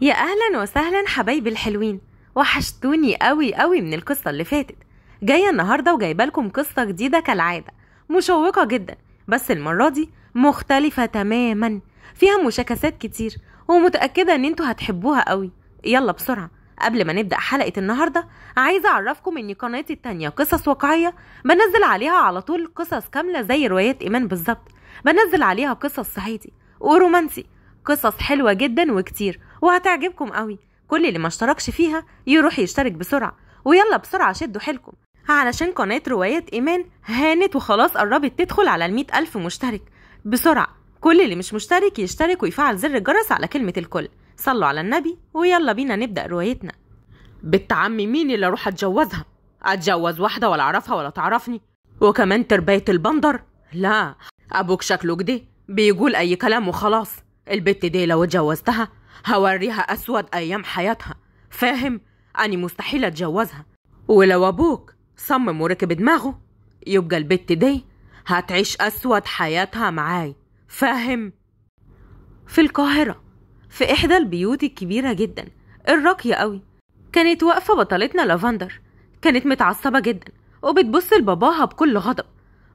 يا اهلا وسهلا حبايبي الحلوين وحشتوني قوي قوي من القصه اللي فاتت جايه النهارده وجايبه لكم قصه جديده كالعاده مشوقه جدا بس المره دي مختلفه تماما فيها مشاكسات كتير ومتاكده ان انتوا هتحبوها قوي يلا بسرعه قبل ما نبدأ حلقة النهاردة عايزة أعرفكم إن قناتي التانية قصص واقعية بنزل عليها على طول قصص كاملة زي روايات إيمان بالظبط بنزل عليها قصص صعيدي ورومانسي قصص حلوة جدا وكتير وهتعجبكم قوي كل اللي ما اشتركش فيها يروح يشترك بسرعة ويلا بسرعة شدوا حيلكم علشان قناة رواية إيمان هانت وخلاص قربت تدخل على ال ألف مشترك بسرعة كل اللي مش مشترك يشترك ويفعل زر الجرس على كلمة الكل صلوا على النبي ويلا بينا نبدأ روايتنا بنت عمي مين اللي اروح اتجوزها اتجوز واحده ولا اعرفها ولا تعرفني وكمان تربيه البندر لا ابوك شكله كده بيقول اي كلام وخلاص البت دي لو اتجوزتها هوريها أسود أيام حياتها فاهم؟ أني مستحيل أتجوزها ولو أبوك صمم وركب دماغه يبقى البت دي هتعيش أسود حياتها معاي فاهم؟ في القاهرة في إحدى البيوت الكبيرة جدا الراقية قوي كانت واقفة بطلتنا لافندر كانت متعصبة جدا وبتبص لباباها بكل غضب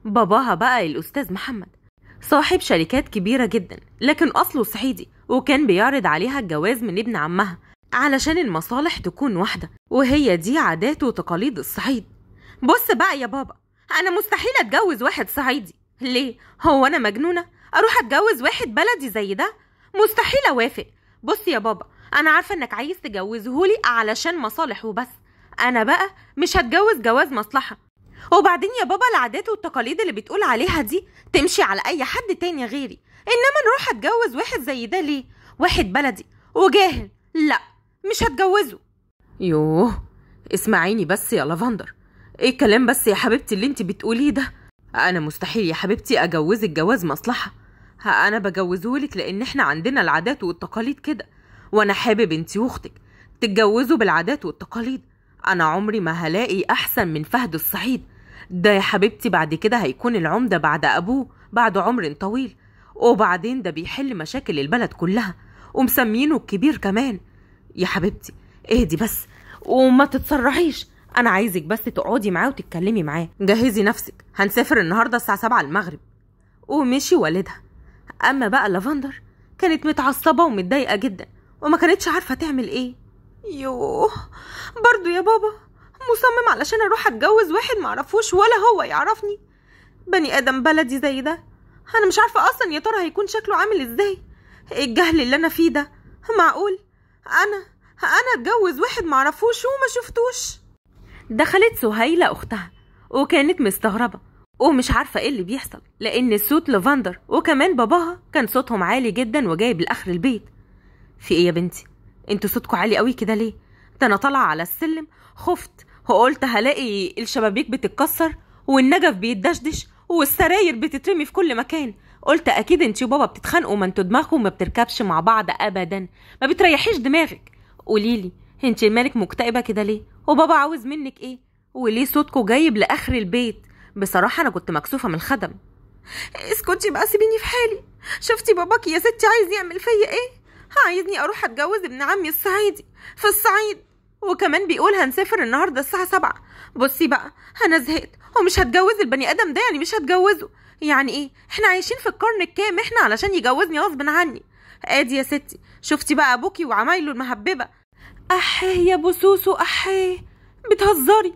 باباها بقى الأستاذ محمد صاحب شركات كبيرة جدا لكن أصله صعيدي وكان بيعرض عليها الجواز من ابن عمها علشان المصالح تكون واحدة وهي دي عادات وتقاليد الصعيد بص بقى يا بابا أنا مستحيل أتجوز واحد صعيدي ليه؟ هو أنا مجنونة؟ أروح أتجوز واحد بلدي زي ده؟ مستحيل أوافق بص يا بابا أنا عارفة إنك عايز تجوزهولي علشان مصالح وبس أنا بقى مش هتجوز جواز مصلحة وبعدين يا بابا العادات والتقاليد اللي بتقول عليها دي تمشي على اي حد تاني غيري انما نروح اتجوز واحد زي ده ليه واحد بلدي وجاهل لا مش هتجوزه يوه اسمعيني بس يا لافندر ايه الكلام بس يا حبيبتي اللي انت بتقوليه ده انا مستحيل يا حبيبتي اجوزك جواز مصلحه انا بجوزهولك لان احنا عندنا العادات والتقاليد كده وانا حابب انت واختك تتجوزوا بالعادات والتقاليد أنا عمري ما هلاقي أحسن من فهد الصعيد ده يا حبيبتي بعد كده هيكون العمدة بعد أبوه بعد عمر طويل وبعدين ده بيحل مشاكل البلد كلها ومسمينه الكبير كمان يا حبيبتي اهدي بس وما تتسرعيش انا عايزك بس تقعدي معاه وتتكلمي معاه جهزي نفسك هنسافر النهارده الساعه سبعة المغرب ومشي والدها اما بقى لافندر كانت متعصبه ومتضايقه جدا وما كانتش عارفه تعمل ايه يوه برضو يا بابا مصمم علشان اروح اتجوز واحد معرفوش ولا هو يعرفني بني ادم بلدي زي ده انا مش عارفه اصلا يا ترى هيكون شكله عامل ازاي ايه الجهل اللي انا فيه ده معقول انا انا اتجوز واحد معرفوش وما شفتوش دخلت سهيله اختها وكانت مستغربه ومش عارفه ايه اللي بيحصل لان صوت لافندر وكمان باباها كان صوتهم عالي جدا وجايب لاخر البيت في ايه يا بنتي انتوا صوتكوا عالي قوي كده ليه ده انا طالعه على السلم خفت وقلت هلاقي الشبابيك بتتكسر والنجف بيتدشدش والسراير بتترمي في كل مكان قلت اكيد انتي وبابا بتتخانقوا ما انتوا دماغكم ما بتركبش مع بعض ابدا ما بتريحيش دماغك قوليلي انتي مالك مكتئبه كده ليه وبابا عاوز منك ايه وليه صوتكوا جايب لاخر البيت بصراحه انا كنت مكسوفه من الخدم اسكتي بقى سيبيني في حالي شفتي باباكي يا ستي عايز يعمل فيا ايه عايزني اروح اتجوز ابن عمي الصعيدي في الصعيد وكمان بيقول هنسافر النهاردة الساعة سبعة بصي بقى أنا زهقت ومش هتجوز البني آدم ده يعني مش هتجوزه يعني إيه إحنا عايشين في القرن الكام إحنا علشان يجوزني غصب عني آدي يا ستي شفتي بقى أبوكي وعمايله المهببة أحيه يا سوسو أحيه بتهزري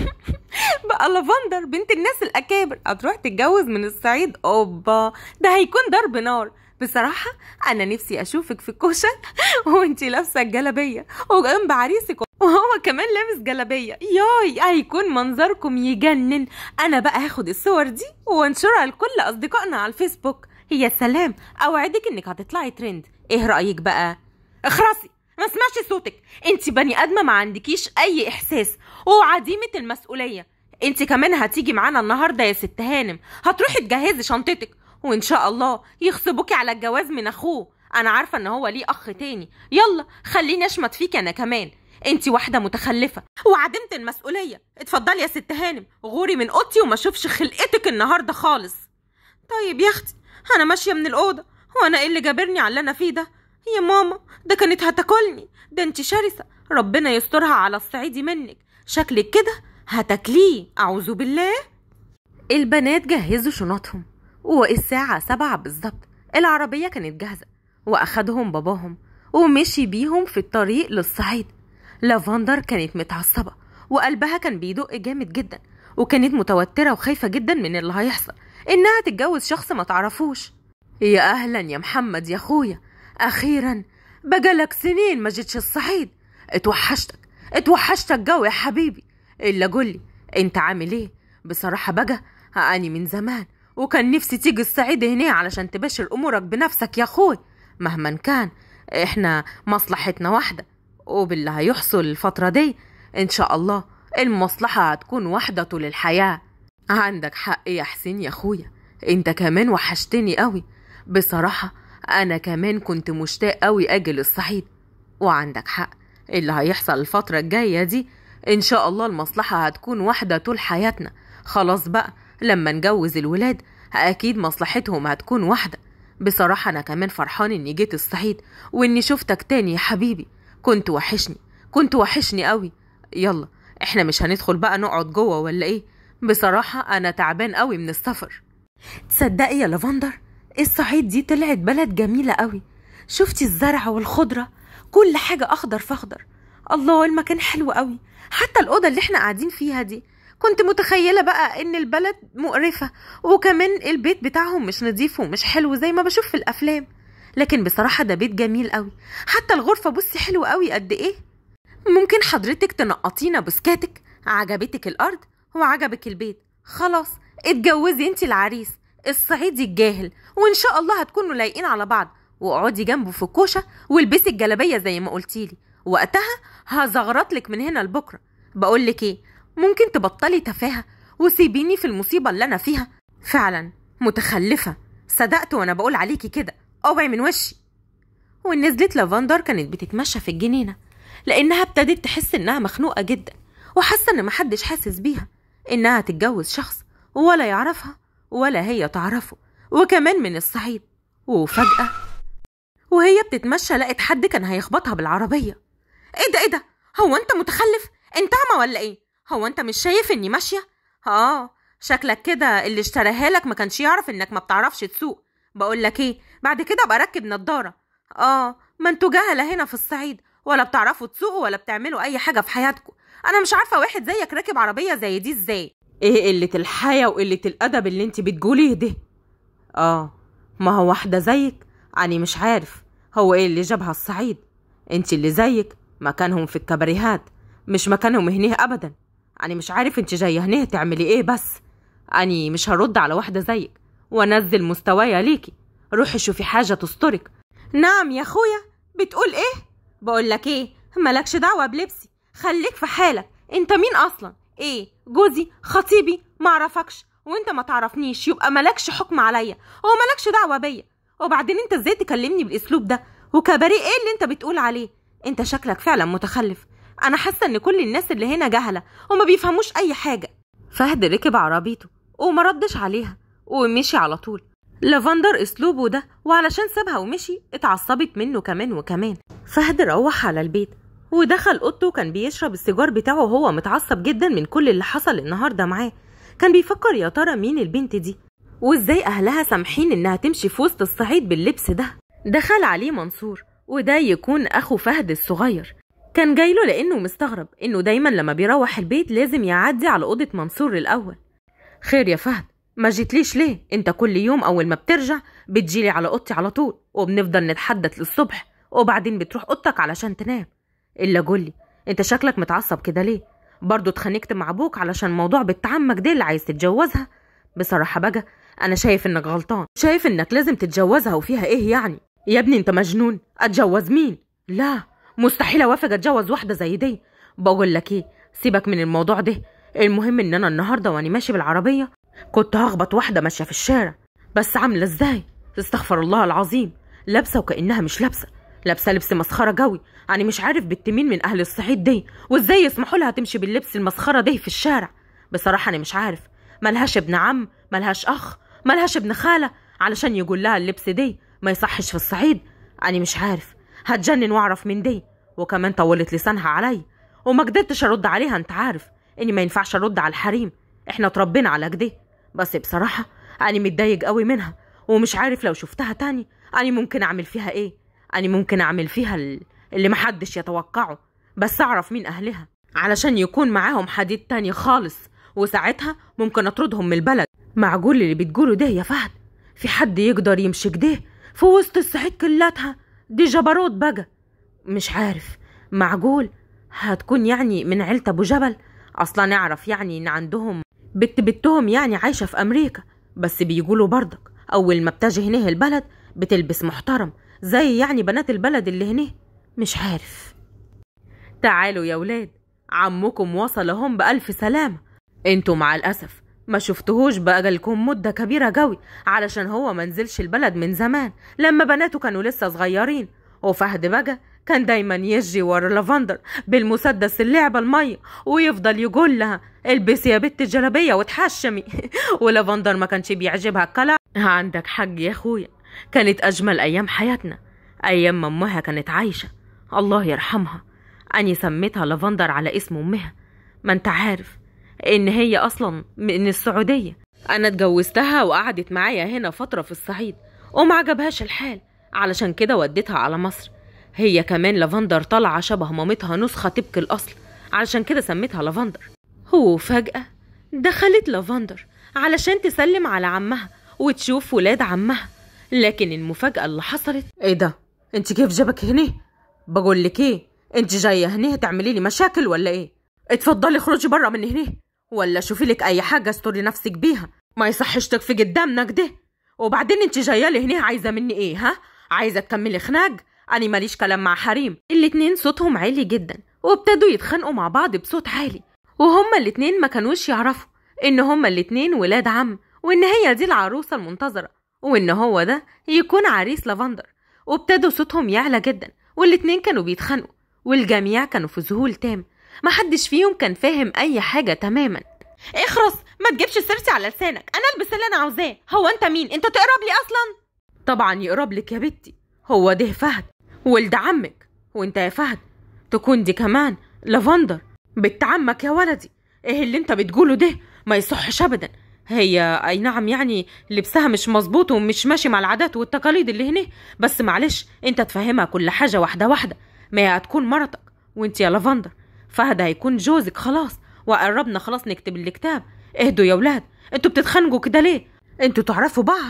بقى لافندر بنت الناس الأكابر هتروح تتجوز من الصعيد أوبا ده هيكون ضرب نار بصراحة أنا نفسي أشوفك في الكوشة وأنتي لابسة الجلابية وجنب عريسك وهو كمان لابس جلابية ياي هيكون منظركم يجنن أنا بقى هاخد الصور دي وانشرها لكل أصدقائنا على الفيسبوك هي سلام أوعدك إنك هتطلعي ترند إيه رأيك بقى؟ اخرسي ما اسمعش صوتك انت بني ادمه ما عندكيش اي احساس وعديمه المسؤوليه انت كمان هتيجي معانا النهارده يا ست هانم هتروحي تجهزي شنطتك وان شاء الله يغصبوكي على الجواز من اخوه انا عارفه ان هو ليه اخ تاني يلا خليني اشمت فيك انا كمان انت واحده متخلفه وعدمت المسؤوليه اتفضلي يا ست هانم غوري من اوضتي وما اشوفش خلقتك النهارده خالص طيب يا اختي انا ماشيه من الاوضه وانا ايه اللي جابرني على اللي انا فيه ده يا ماما ده كانت هتاكلني ده انت شرسه ربنا يسترها على الصعيدي منك شكلك كده هتاكليه اعوذ بالله البنات جهزوا شنطهم والساعة سبعة بالظبط العربية كانت جاهزة وأخدهم باباهم ومشي بيهم في الطريق للصعيد لافندر كانت متعصبة وقلبها كان بيدق جامد جدا وكانت متوترة وخايفة جدا من اللي هيحصل إنها تتجوز شخص ما تعرفوش يا أهلا يا محمد يا أخويا أخيرا بقالك سنين ما جيتش الصعيد اتوحشتك اتوحشتك جو يا حبيبي إلا قولي أنت عامل إيه بصراحة بقى أني من زمان وكان نفسي تيجي الصعيد هنا علشان تبشر أمورك بنفسك يا أخوي مهما كان إحنا مصلحتنا واحدة وباللي هيحصل الفترة دي إن شاء الله المصلحة هتكون واحدة طول الحياة عندك حق يا حسين يا أخويا أنت كمان وحشتني قوي بصراحة أنا كمان كنت مشتاق قوي أجل الصعيد وعندك حق اللي هيحصل الفترة الجاية دي إن شاء الله المصلحة هتكون واحدة طول حياتنا خلاص بقى لما نجوز الولاد أكيد مصلحتهم هتكون واحدة بصراحة أنا كمان فرحان إني جيت الصعيد وإني شفتك تاني يا حبيبي كنت وحشني كنت وحشني قوي يلا إحنا مش هندخل بقى نقعد جوه ولا إيه بصراحة أنا تعبان قوي من السفر تصدقي يا لافندر الصعيد دي طلعت بلد جميلة قوي شفتي الزرع والخضرة كل حاجة أخضر فأخضر الله المكان حلو قوي حتى الأوضة اللي إحنا قاعدين فيها دي كنت متخيله بقى ان البلد مقرفه وكمان البيت بتاعهم مش نظيف ومش حلو زي ما بشوف في الافلام لكن بصراحه ده بيت جميل قوي حتى الغرفه بصي حلوه قوي قد ايه ممكن حضرتك تنقطينا بسكاتك عجبتك الارض وعجبك البيت خلاص اتجوزي انت العريس الصعيدي الجاهل وان شاء الله هتكونوا لايقين على بعض واقعدي جنبه في الكوشه والبسي الجلابيه زي ما قلتيلي وقتها هزغرطلك من هنا لبكره بقولك ايه ممكن تبطلي تفاهة وسيبيني في المصيبة اللي أنا فيها فعلا متخلفة صدقت وأنا بقول عليكي كده اوعي من وشي ونزلت لافندر كانت بتتمشى في الجنينة لأنها ابتدت تحس إنها مخنوقة جدا وحاسة إن محدش حاسس بيها إنها تتجوز شخص ولا يعرفها ولا هي تعرفه وكمان من الصعيد وفجأة وهي بتتمشى لقت حد كان هيخبطها بالعربية ايه ده ايه ده هو انت متخلف انت اعمى ولا ايه هو انت مش شايف اني ماشيه اه شكلك كده اللي اشتراها لك ما كانش يعرف انك ما بتعرفش تسوق بقول لك ايه بعد كده ابقى ركب نضاره اه ما انتوا جهله هنا في الصعيد ولا بتعرفوا تسوقوا ولا بتعملوا اي حاجه في حياتكم انا مش عارفه واحد زيك راكب عربيه زي دي ازاي ايه قله الحياه وقله الادب اللي انت بتقوليه ده اه ما هو واحده زيك انا مش عارف هو ايه اللي جابها الصعيد انت اللي زيك مكانهم في الكباريهات مش مكانهم هنا ابدا أنا مش عارف أنت جاية هنا تعملي إيه بس أني مش هرد على واحدة زيك وأنزل مستوايا ليكي روحي شوفي حاجة تسترك نعم يا أخويا بتقول إيه؟ بقول لك إيه مالكش دعوة بلبسي خليك في حالك أنت مين أصلا؟ إيه جوزي خطيبي معرفكش وانت ما تعرفنيش يبقى مالكش حكم عليا ومالكش دعوه بيا وبعدين انت ازاي تكلمني بالاسلوب ده وكباريه ايه اللي انت بتقول عليه انت شكلك فعلا متخلف انا حاسه ان كل الناس اللي هنا جهله وما بيفهموش اي حاجه فهد ركب عربيته وما ردش عليها ومشي على طول لافندر اسلوبه ده وعلشان سابها ومشي اتعصبت منه كمان وكمان فهد روح على البيت ودخل اوضته وكان بيشرب السيجار بتاعه وهو متعصب جدا من كل اللي حصل النهارده معاه كان بيفكر يا ترى مين البنت دي وازاي اهلها سامحين انها تمشي في وسط الصعيد باللبس ده دخل عليه منصور وده يكون اخو فهد الصغير كان جاي له لأنه مستغرب إنه دايما لما بيروح البيت لازم يعدي على أوضة منصور الأول خير يا فهد ما جيتليش ليه انت كل يوم اول ما بترجع بتجيلي على اوضتي على طول وبنفضل نتحدث للصبح وبعدين بتروح اوضتك علشان تنام الا قولي انت شكلك متعصب كده ليه برضه اتخانقت مع ابوك علشان موضوع بنت عمك دي اللي عايز تتجوزها بصراحه بقى انا شايف انك غلطان شايف انك لازم تتجوزها وفيها ايه يعني يا ابني انت مجنون اتجوز مين لا مستحيل اوافق اتجوز واحده زي دي بقول لك ايه سيبك من الموضوع ده المهم ان انا النهارده وانا ماشي بالعربيه كنت هخبط واحده ماشيه في الشارع بس عامله ازاي استغفر الله العظيم لابسه وكانها مش لابسه لابسه لبس مسخره قوي يعني مش عارف بنت مين من اهل الصعيد دي وازاي يسمحوا لها تمشي باللبس المسخره ده في الشارع بصراحه انا مش عارف ملهاش ابن عم ملهاش اخ ملهاش ابن خاله علشان يقول لها اللبس دي ما يصحش في الصعيد انا مش عارف هتجنن واعرف من دي وكمان طولت لسانها عليا وما قدرتش ارد عليها انت عارف اني ما ينفعش ارد على الحريم احنا اتربينا على كده بس بصراحه انا متضايق قوي منها ومش عارف لو شفتها تاني انا ممكن اعمل فيها ايه انا ممكن اعمل فيها اللي محدش يتوقعه بس اعرف مين اهلها علشان يكون معاهم حديد تاني خالص وساعتها ممكن اطردهم من البلد معقول اللي بتقوله ده يا فهد في حد يقدر يمشي كده في وسط الصعيد كلاتها دي جبروت بقى مش عارف معقول هتكون يعني من عيلة أبو جبل أصلا نعرف يعني إن عندهم بت بتهم يعني عايشة في أمريكا بس بيقولوا برضك أول ما بتجي هنيه البلد بتلبس محترم زي يعني بنات البلد اللي هنيه مش عارف تعالوا يا ولاد عمكم وصل بألف سلامة انتوا مع الأسف ما شفتهوش بقالكم مدة كبيرة جوي علشان هو منزلش البلد من زمان لما بناته كانوا لسه صغيرين وفهد بقى كان دايما يجي ورا لافندر بالمسدس اللعبة المية ويفضل يقول لها البسي يا بت الجلابية وتحشمي ولافندر ما كانش بيعجبها الكلام عندك حق يا اخويا كانت أجمل أيام حياتنا أيام ما أمها كانت عايشة الله يرحمها أني سميتها لافندر على اسم أمها ما أنت عارف ان هي اصلا من السعوديه انا اتجوزتها وقعدت معايا هنا فتره في الصعيد وما عجبهاش الحال علشان كده وديتها على مصر هي كمان لافندر طالعه شبه مامتها نسخه تبكي الاصل علشان كده سميتها لافندر هو فجاه دخلت لافندر علشان تسلم على عمها وتشوف ولاد عمها لكن المفاجأة اللي حصلت ايه ده انت كيف جابك هنا بقول لك ايه انت جاية هنا تعملي لي مشاكل ولا ايه اتفضلي اخرجي بره من هنا ولا شوفي لك اي حاجه استري نفسك بيها ما يصحش تكفي قدامنا كده وبعدين انت جايه لي هنا عايزه مني ايه ها عايزه تكملي خناق انا ماليش كلام مع حريم الاتنين صوتهم عالي جدا وابتدوا يتخانقوا مع بعض بصوت عالي وهما الاتنين ما كانوش يعرفوا ان هما الاتنين ولاد عم وان هي دي العروسه المنتظره وان هو ده يكون عريس لافندر وابتدوا صوتهم يعلى جدا والاتنين كانوا بيتخانقوا والجميع كانوا في ذهول تام محدش فيهم كان فاهم اي حاجه تماما اخرس ما تجيبش سيرتي على لسانك انا البس اللي انا عاوزاه هو انت مين انت تقرب لي اصلا طبعا يقرب لك يا بنتي هو ده فهد ولد عمك وانت يا فهد تكون دي كمان لافندر بنت عمك يا ولدي ايه اللي انت بتقوله ده ما يصحش ابدا هي اي نعم يعني لبسها مش مظبوط ومش ماشي مع العادات والتقاليد اللي هنا بس معلش انت تفهمها كل حاجه واحده واحده ما هي هتكون مرتك وانت يا لافندر فهد هيكون جوزك خلاص وقربنا خلاص نكتب الكتاب اهدوا يا ولاد انتوا بتتخانقوا كده ليه انتوا تعرفوا بعض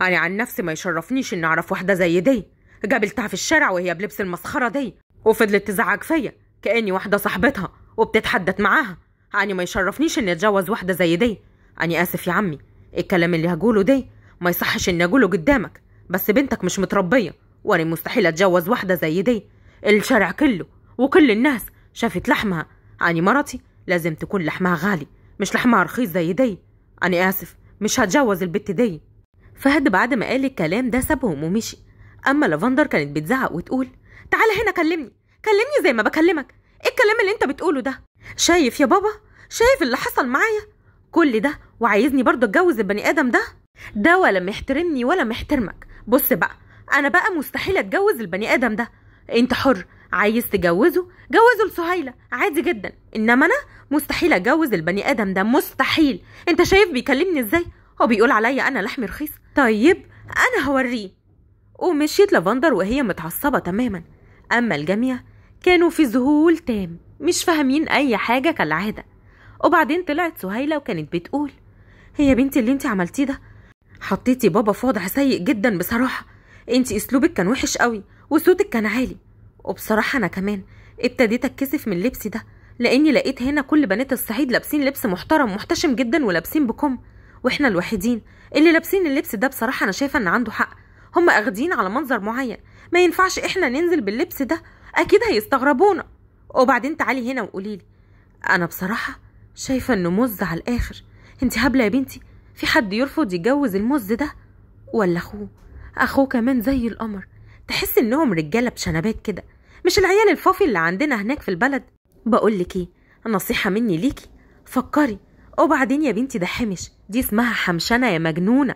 انا يعني عن نفسي ما يشرفنيش ان اعرف واحده زي دي قابلتها في الشارع وهي بلبس المسخره دي وفضلت تزعق فيا كاني واحده صاحبتها وبتتحدث معاها انا يعني ما يشرفنيش اني اتجوز واحده زي دي انا يعني اسف يا عمي الكلام اللي هقوله ده ما يصحش اني اقوله قدامك بس بنتك مش متربيه وانا مستحيل اتجوز واحده زي دي الشارع كله وكل الناس شافت لحمها أني مرتي لازم تكون لحمها غالي مش لحمها رخيص زي دي أنا آسف مش هتجوز البت دي فهد بعد ما قال الكلام ده سابهم ومشي أما لافندر كانت بتزعق وتقول تعالى هنا كلمني كلمني زي ما بكلمك ايه الكلام اللي انت بتقوله ده شايف يا بابا شايف اللي حصل معايا كل ده وعايزني برضه اتجوز البني ادم ده ده ولا محترمني ولا محترمك بص بقى انا بقى مستحيل اتجوز البني ادم ده انت حر عايز تجوزه جوزه لسهيله عادي جدا انما انا مستحيل اتجوز البني ادم ده مستحيل انت شايف بيكلمني ازاي هو بيقول عليا انا لحمي رخيص طيب انا هوريه ومشيت لافندر وهي متعصبه تماما اما الجميع كانوا في ذهول تام مش فاهمين اي حاجه كالعاده وبعدين طلعت سهيله وكانت بتقول هي بنتي اللي انت عملتيه ده حطيتي بابا في وضع سيء جدا بصراحه انت اسلوبك كان وحش قوي وصوتك كان عالي وبصراحة أنا كمان ابتديت أتكسف من لبسي ده لأني لقيت هنا كل بنات الصعيد لابسين لبس محترم محتشم جدا ولابسين بكم واحنا الوحيدين اللي لابسين اللبس ده بصراحة أنا شايفة إن عنده حق هم أخدين على منظر معين ما ينفعش إحنا ننزل باللبس ده أكيد هيستغربونا وبعدين تعالي هنا وقولي لي أنا بصراحة شايفة إنه مز على الآخر أنت هبلة يا بنتي في حد يرفض يتجوز المز ده ولا أخوه أخوه كمان زي القمر تحس إنهم رجالة بشنبات كده مش العيال الفوفي اللي عندنا هناك في البلد لك ايه نصيحة مني ليكي فكري وبعدين يا بنتي ده حمش دي اسمها حمشنة يا مجنونة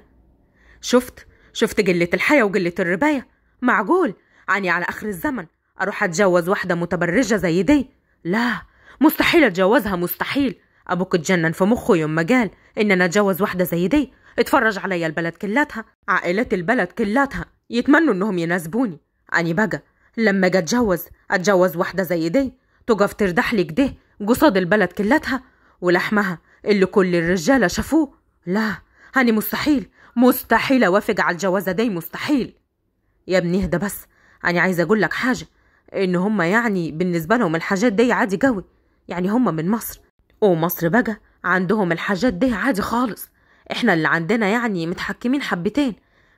شفت شفت جلة الحياة وجلة الرباية معقول عني على آخر الزمن أروح أتجوز واحدة متبرجة زي دي لا مستحيل أتجوزها مستحيل أبوك اتجنن في مخه يوم ما قال إن أنا أتجوز واحدة زي دي اتفرج عليا البلد كلاتها عائلات البلد كلاتها يتمنوا إنهم يناسبوني أني بقى لما اجي اتجوز اتجوز واحده زي دي تقف تردح لي كده قصاد البلد كلتها ولحمها اللي كل الرجاله شافوه لا هاني مستحيل مستحيل اوافق على الجوازه دي مستحيل يا ابني اهدى بس انا عايزه اقول لك حاجه ان هما يعني بالنسبه لهم الحاجات دي عادي قوي يعني هما من مصر ومصر بقى عندهم الحاجات دي عادي خالص احنا اللي عندنا يعني متحكمين حبتين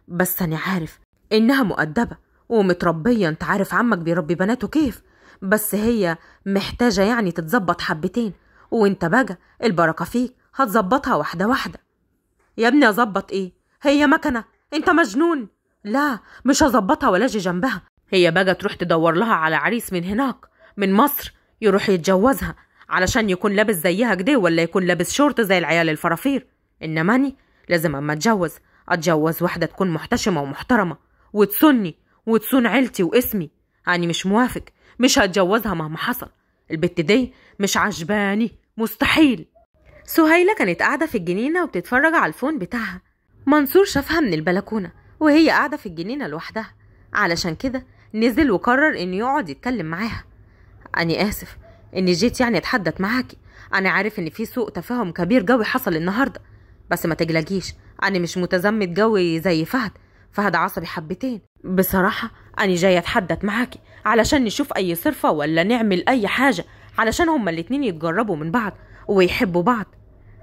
بس انا عارف انها مؤدبه ومتربية انت عارف عمك بيربي بناته كيف بس هي محتاجة يعني تتظبط حبتين وانت بقى البركة فيك هتظبطها واحدة واحدة يا ابني اظبط ايه هي مكنة انت مجنون لا مش هظبطها ولا اجي جنبها هي بقى تروح تدور لها على عريس من هناك من مصر يروح يتجوزها علشان يكون لابس زيها كده ولا يكون لابس شورت زي العيال الفرافير انما لازم اما اتجوز اتجوز واحده تكون محتشمه ومحترمه وتسني وتصون عيلتي واسمي يعني مش موافق مش هتجوزها مهما حصل البت دي مش عجباني مستحيل سهيلة كانت قاعدة في الجنينة وبتتفرج على الفون بتاعها منصور شافها من البلكونة وهي قاعدة في الجنينة لوحدها علشان كده نزل وقرر انه يقعد يتكلم معاها أنا آسف إني جيت يعني أتحدث معاكي أنا عارف إن في سوء تفاهم كبير جوي حصل النهاردة بس ما تجلجيش أنا مش متزمت جوي زي فهد فهد عصبي حبتين بصراحة أنا جاية أتحدث معاكي علشان نشوف أي صرفة ولا نعمل أي حاجة علشان هما الاتنين يتجربوا من بعض ويحبوا بعض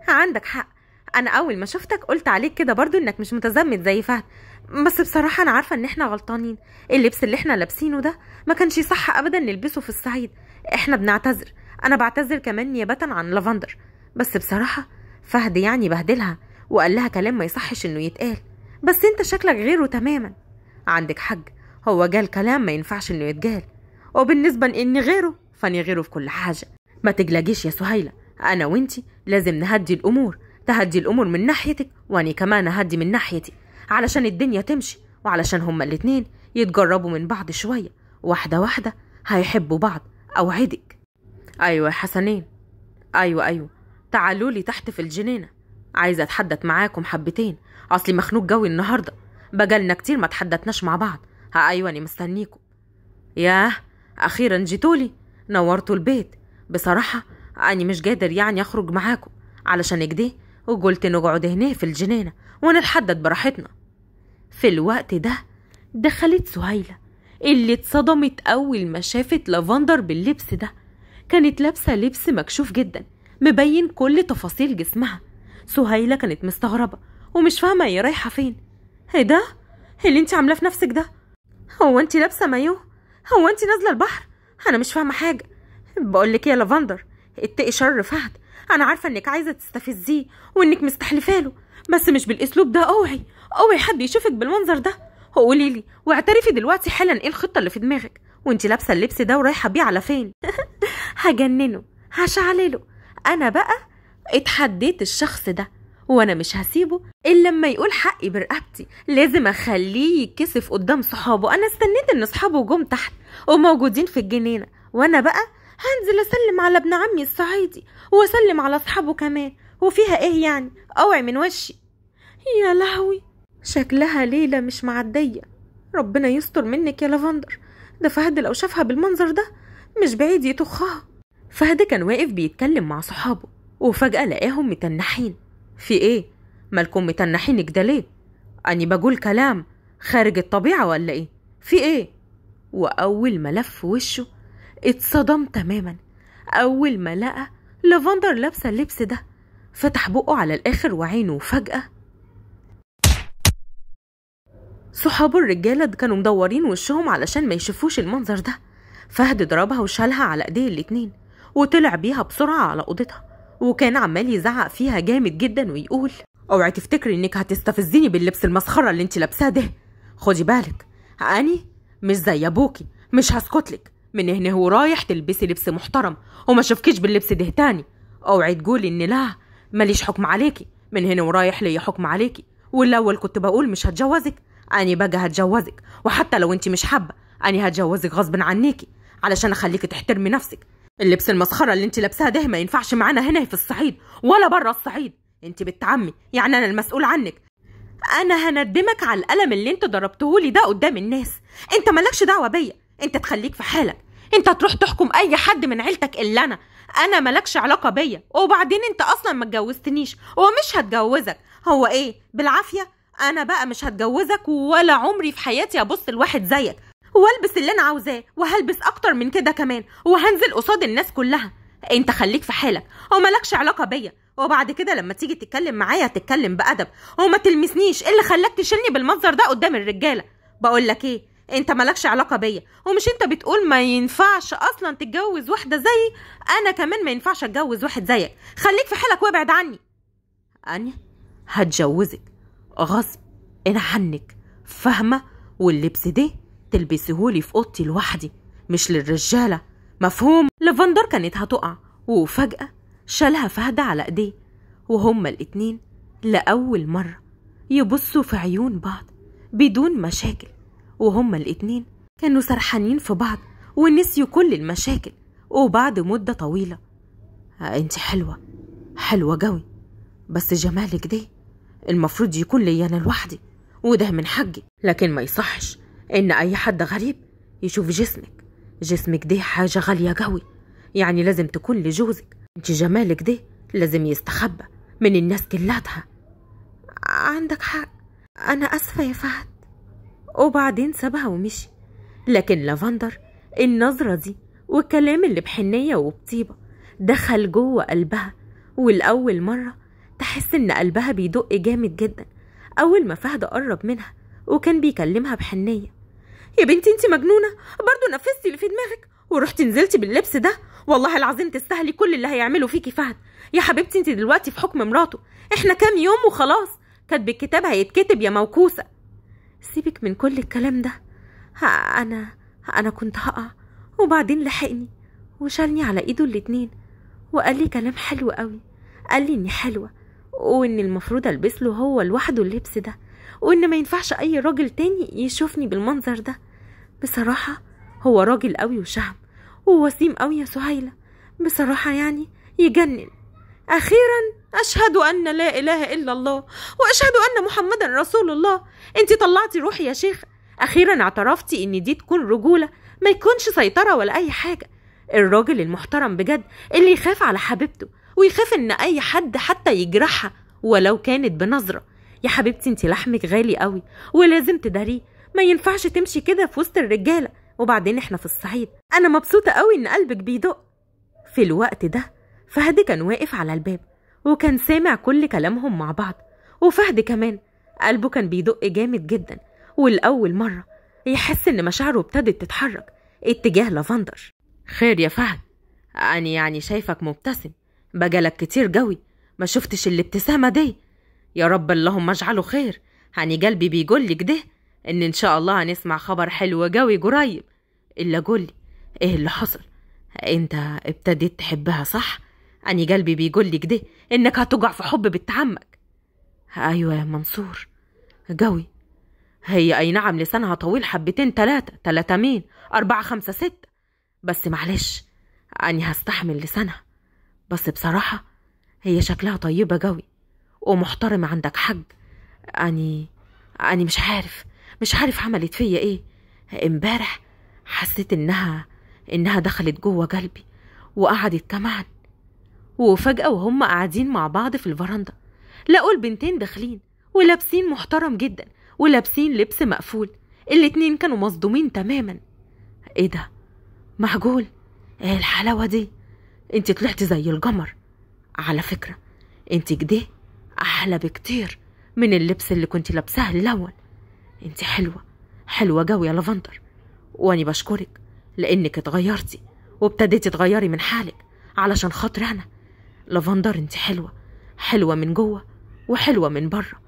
عندك حق أنا أول ما شفتك قلت عليك كده برضو إنك مش متزمت زي فهد بس بصراحة أنا عارفة إن إحنا غلطانين اللبس اللي إحنا لابسينه ده ما كانش صح أبدا نلبسه في الصعيد إحنا بنعتذر أنا بعتذر كمان نيابة عن لافندر بس بصراحة فهد يعني بهدلها وقال لها كلام ما يصحش إنه يتقال بس انت شكلك غيره تماما عندك حج هو قال كلام ما ينفعش انه يتقال وبالنسبة لاني غيره فاني غيره في كل حاجة ما تقلقيش يا سهيلة انا وانتي لازم نهدي الامور تهدي الامور من ناحيتك واني كمان اهدي من ناحيتي علشان الدنيا تمشي وعلشان هما الاتنين يتجربوا من بعض شوية واحدة واحدة هيحبوا بعض أوعدك أيوة يا حسنين أيوة أيوة تعالوا لي تحت في الجنينة عايزة أتحدث معاكم حبتين أصلي مخنوق جوي النهاردة بجالنا كتير ما تحدثناش مع بعض ها أيوة أنا مستنيكم ياه أخيرا جيتولي نورتوا البيت بصراحة اني مش قادر يعني أخرج معاكم علشان كده وقلت نقعد هنا في الجنينة ونتحدد براحتنا في الوقت ده دخلت سهيلة اللي اتصدمت أول ما شافت لافندر باللبس ده كانت لابسة لبس مكشوف جدا مبين كل تفاصيل جسمها سهيلة كانت مستغربة ومش فاهمة هي رايحة فين ايه ده؟ ايه اللي انت عاملاه في نفسك ده؟ هو انت لابسة مايو؟ هو انت نازلة البحر؟ انا مش فاهمة حاجة بقولك يا لافندر اتقي شر فهد انا عارفة انك عايزة تستفزيه وانك مستحلفاله بس مش بالاسلوب ده اوعي اوعي حد يشوفك بالمنظر ده قولي لي واعترفي دلوقتي حالا ايه الخطة اللي في دماغك وانت لابسة اللبس ده ورايحة بيه على فين؟ هجننه هشعلله انا بقى اتحديت الشخص ده وانا مش هسيبه الا لما يقول حقي برقبتي لازم اخليه يتكسف قدام صحابه انا استنيت ان صحابه جم تحت وموجودين في الجنينه وانا بقى هنزل اسلم على ابن عمي الصعيدي واسلم على اصحابه كمان وفيها ايه يعني اوعي من وشي يا لهوي شكلها ليلة مش معدية ربنا يستر منك يا لافندر ده فهد لو شافها بالمنظر ده مش بعيد يطخها فهد كان واقف بيتكلم مع صحابه وفجأة لقاهم متنحين في ايه؟ مالكم متنحين كده ليه؟ أني بقول كلام خارج الطبيعة ولا ايه؟ في ايه؟ وأول ما لف وشه اتصدم تماما أول ما لقى لافندر لابسة اللبس ده فتح بقه على الآخر وعينه فجأة صحابه الرجالة كانوا مدورين وشهم علشان ما يشوفوش المنظر ده فهد ضربها وشالها على ايديه الاتنين وطلع بيها بسرعة على أوضتها وكان عمال يزعق فيها جامد جدا ويقول اوعي تفتكري انك هتستفزيني باللبس المسخره اللي انت لابساه ده خدي بالك اني مش زي ابوكي مش هسكتلك من هنا ورايح تلبسي لبس محترم وما شوفكيش باللبس ده تاني اوعي تقولي ان لا ماليش حكم عليكي من هنا ورايح ليا حكم عليكي والاول كنت بقول مش هتجوزك اني بقى هتجوزك وحتى لو انت مش حابه اني هتجوزك غصب عنيكي علشان اخليكي تحترمي نفسك اللبس المسخره اللي انت لابساه ده ما ينفعش معانا هنا في الصعيد ولا بره الصعيد انت بنت عمي يعني انا المسؤول عنك انا هندمك على القلم اللي انت ضربته لي ده قدام الناس انت مالكش دعوه بيا انت تخليك في حالك انت تروح تحكم اي حد من عيلتك الا انا انا مالكش علاقه بيا وبعدين انت اصلا ما اتجوزتنيش ومش هتجوزك هو ايه بالعافيه انا بقى مش هتجوزك ولا عمري في حياتي ابص لواحد زيك والبس اللي انا عاوزاه وهلبس اكتر من كده كمان وهنزل قصاد الناس كلها انت خليك في حالك وملكش علاقه بيا وبعد كده لما تيجي تتكلم معايا هتتكلم بادب وما تلمسنيش إيه اللي خلاك تشيلني بالمنظر ده قدام الرجاله بقول لك ايه انت مالكش علاقه بيا ومش انت بتقول ما ينفعش اصلا تتجوز واحده زيي انا كمان ما ينفعش اتجوز واحد زيك خليك في حالك وابعد عني انا هتجوزك غصب انا عنك فاهمه واللبس ده تلبسهولي في اوضتي لوحدي مش للرجاله مفهوم لافندر كانت هتقع وفجاه شالها فهد على ايديه وهما الاتنين لاول مره يبصوا في عيون بعض بدون مشاكل وهما الاتنين كانوا سرحانين في بعض ونسيوا كل المشاكل وبعد مدة طويلة آه، انت حلوة حلوة جوي بس جمالك ده المفروض يكون لي أنا لوحدي وده من حقي لكن ما يصحش إن أي حد غريب يشوف جسمك جسمك ده حاجة غالية قوي يعني لازم تكون لجوزك انت جمالك ده لازم يستخبى من الناس كلاتها عندك حق أنا أسفة يا فهد وبعدين سابها ومشي لكن لافندر النظرة دي والكلام اللي بحنية وبطيبة دخل جوه قلبها والأول مرة تحس إن قلبها بيدق جامد جدا أول ما فهد قرب منها وكان بيكلمها بحنية يا بنتي انت مجنونه برضه نفذتي اللي في دماغك ورحتي نزلتي باللبس ده والله العظيم تستاهلي كل اللي هيعمله فيكي فهد يا حبيبتي انت دلوقتي في حكم مراته احنا كام يوم وخلاص كاتب الكتاب هيتكتب يا موكوسه سيبك من كل الكلام ده ها انا ها انا كنت هقع وبعدين لحقني وشالني على ايده الاتنين وقال لي كلام حلو قوي قال لي اني حلوه وان المفروض البس له هو لوحده اللبس ده وان ما ينفعش اي راجل تاني يشوفني بالمنظر ده بصراحة هو راجل قوي وشهم ووسيم قوي يا سهيلة بصراحة يعني يجنن أخيرا أشهد أن لا إله إلا الله وأشهد أن محمدا رسول الله أنت طلعتي روحي يا شيخ أخيرا اعترفتي إن دي تكون رجولة ما يكونش سيطرة ولا أي حاجة الراجل المحترم بجد اللي يخاف على حبيبته ويخاف إن أي حد حتى يجرحها ولو كانت بنظرة يا حبيبتي انت لحمك غالي قوي ولازم تداريه ما ينفعش تمشي كده في وسط الرجاله وبعدين احنا في الصعيد انا مبسوطه قوي ان قلبك بيدق في الوقت ده فهد كان واقف على الباب وكان سامع كل كلامهم مع بعض وفهد كمان قلبه كان بيدق جامد جدا والأول مرة يحس إن مشاعره ابتدت تتحرك اتجاه لافندر خير يا فهد أنا يعني شايفك مبتسم بجالك كتير قوي ما شفتش الابتسامة دي يا رب اللهم اجعله خير هاني قلبي بيقولي كده ان ان شاء الله هنسمع خبر حلو جوي قريب الا قولي ايه اللي حصل انت ابتديت تحبها صح اني قلبي بيقولي كده انك هتقع في حب بنت عمك ايوه يا منصور جوي هي اي نعم لسانها طويل حبتين تلاتة تلاتة مين اربعة خمسة ستة بس معلش اني هستحمل لسانها بس بصراحة هي شكلها طيبة جوي ومحترم عندك حج أني أني مش عارف مش عارف عملت فيا إيه امبارح حسيت إنها إنها دخلت جوه قلبي وقعدت كمان وفجأة وهم قاعدين مع بعض في الفرندا لقوا البنتين داخلين ولابسين محترم جدا ولابسين لبس مقفول الاتنين كانوا مصدومين تماما ايه ده معجول ايه الحلاوة دي انت طلعت زي القمر على فكرة انت كده أحلى بكتير من اللبس اللي كنت لابساه الأول انت حلوة حلوة قوي يا لافندر وأني بشكرك لأنك اتغيرتي وابتديتي تغيري من حالك علشان خاطر أنا لافندر انت حلوة حلوة من جوه وحلوة من بره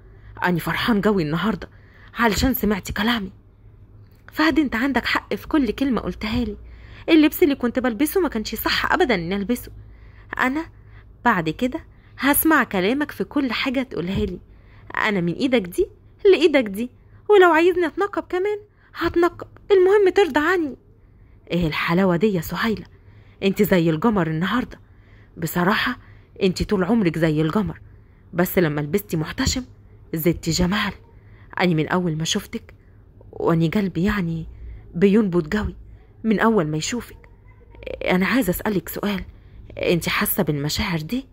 أني فرحان قوي النهاردة علشان سمعتي كلامي فهد انت عندك حق في كل كلمة قلتها لي اللبس اللي كنت بلبسه ما كانش صح أبدا إني ألبسه أنا بعد كده هسمع كلامك في كل حاجة تقولها لي أنا من إيدك دي لإيدك دي ولو عايزني أتنقب كمان هتنقب المهم ترضى عني إيه الحلاوة دي يا سهيلة أنت زي الجمر النهاردة بصراحة أنت طول عمرك زي الجمر بس لما لبستي محتشم زدت جمال أنا من أول ما شفتك وأني قلبي يعني بينبض قوي من أول ما يشوفك أنا عايزة أسألك سؤال أنت حاسة بالمشاعر دي؟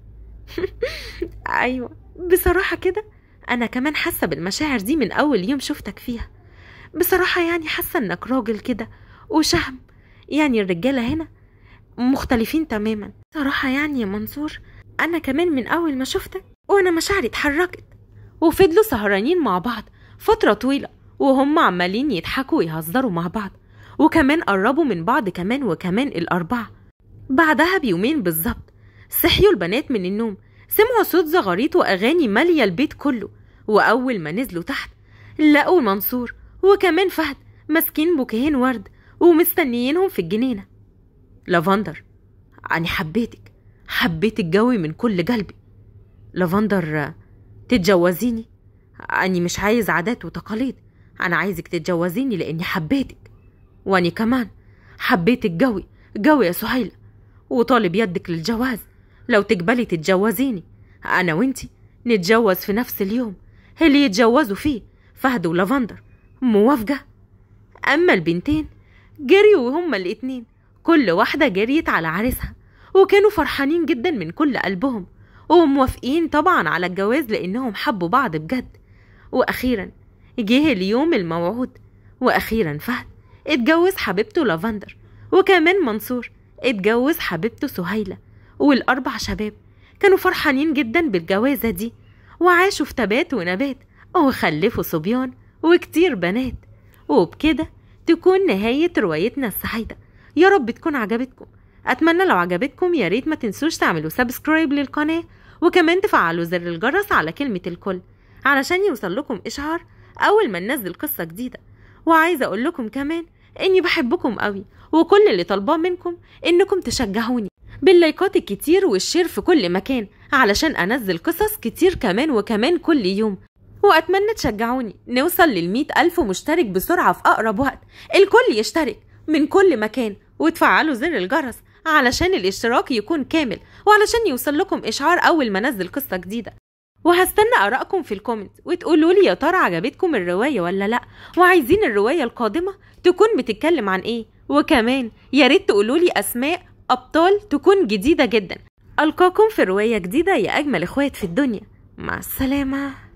ايوه بصراحه كده انا كمان حاسه بالمشاعر دي من اول يوم شفتك فيها بصراحه يعني حاسه انك راجل كده وشهم يعني الرجاله هنا مختلفين تماما صراحه يعني يا منصور انا كمان من اول ما شفتك وانا مشاعري اتحركت وفضلوا سهرانين مع بعض فتره طويله وهم عمالين يضحكوا ويهزروا مع بعض وكمان قربوا من بعض كمان وكمان الاربعه بعدها بيومين بالظبط صحيوا البنات من النوم سمعوا صوت زغاريط وأغاني مالية البيت كله وأول ما نزلوا تحت لقوا منصور وكمان فهد ماسكين بوكيهين ورد ومستنيينهم في الجنينة لافندر أنا حبيتك حبيت الجوي من كل قلبي لافندر تتجوزيني أني مش عايز عادات وتقاليد أنا عايزك تتجوزيني لأني حبيتك وأني كمان حبيت الجوي جوي يا سهيلة وطالب يدك للجواز لو تقبلي تتجوزيني أنا وإنتي نتجوز في نفس اليوم اللي يتجوزوا فيه فهد ولافندر موافقة؟ أما البنتين جريوا هما الاتنين كل واحدة جريت على عريسها وكانوا فرحانين جدا من كل قلبهم وموافقين طبعا على الجواز لأنهم حبوا بعض بجد وأخيرا جه اليوم الموعود وأخيرا فهد اتجوز حبيبته لافندر وكمان منصور اتجوز حبيبته سهيلة والأربع شباب كانوا فرحانين جدا بالجوازة دي وعاشوا في تبات ونبات وخلفوا صبيان وكتير بنات وبكده تكون نهاية روايتنا السعيدة يا رب تكون عجبتكم أتمنى لو عجبتكم يا ريت ما تنسوش تعملوا سبسكرايب للقناة وكمان تفعلوا زر الجرس على كلمة الكل علشان يوصل لكم إشعار أول ما ننزل قصة جديدة وعايزة أقول لكم كمان إني بحبكم قوي وكل اللي طالباه منكم إنكم تشجعوني باللايكات الكتير والشير في كل مكان علشان أنزل قصص كتير كمان وكمان كل يوم وأتمنى تشجعوني نوصل للمئة ألف مشترك بسرعة في أقرب وقت الكل يشترك من كل مكان وتفعلوا زر الجرس علشان الاشتراك يكون كامل وعلشان يوصل لكم إشعار أول ما أنزل قصة جديدة وهستنى آرائكم في الكومنت وتقولوا لي يا ترى عجبتكم الرواية ولا لأ وعايزين الرواية القادمة تكون بتتكلم عن إيه وكمان ياريت تقولولي تقولوا لي أسماء أبطال تكون جديدة جدا ألقاكم في رواية جديدة يا أجمل إخوات في الدنيا مع السلامة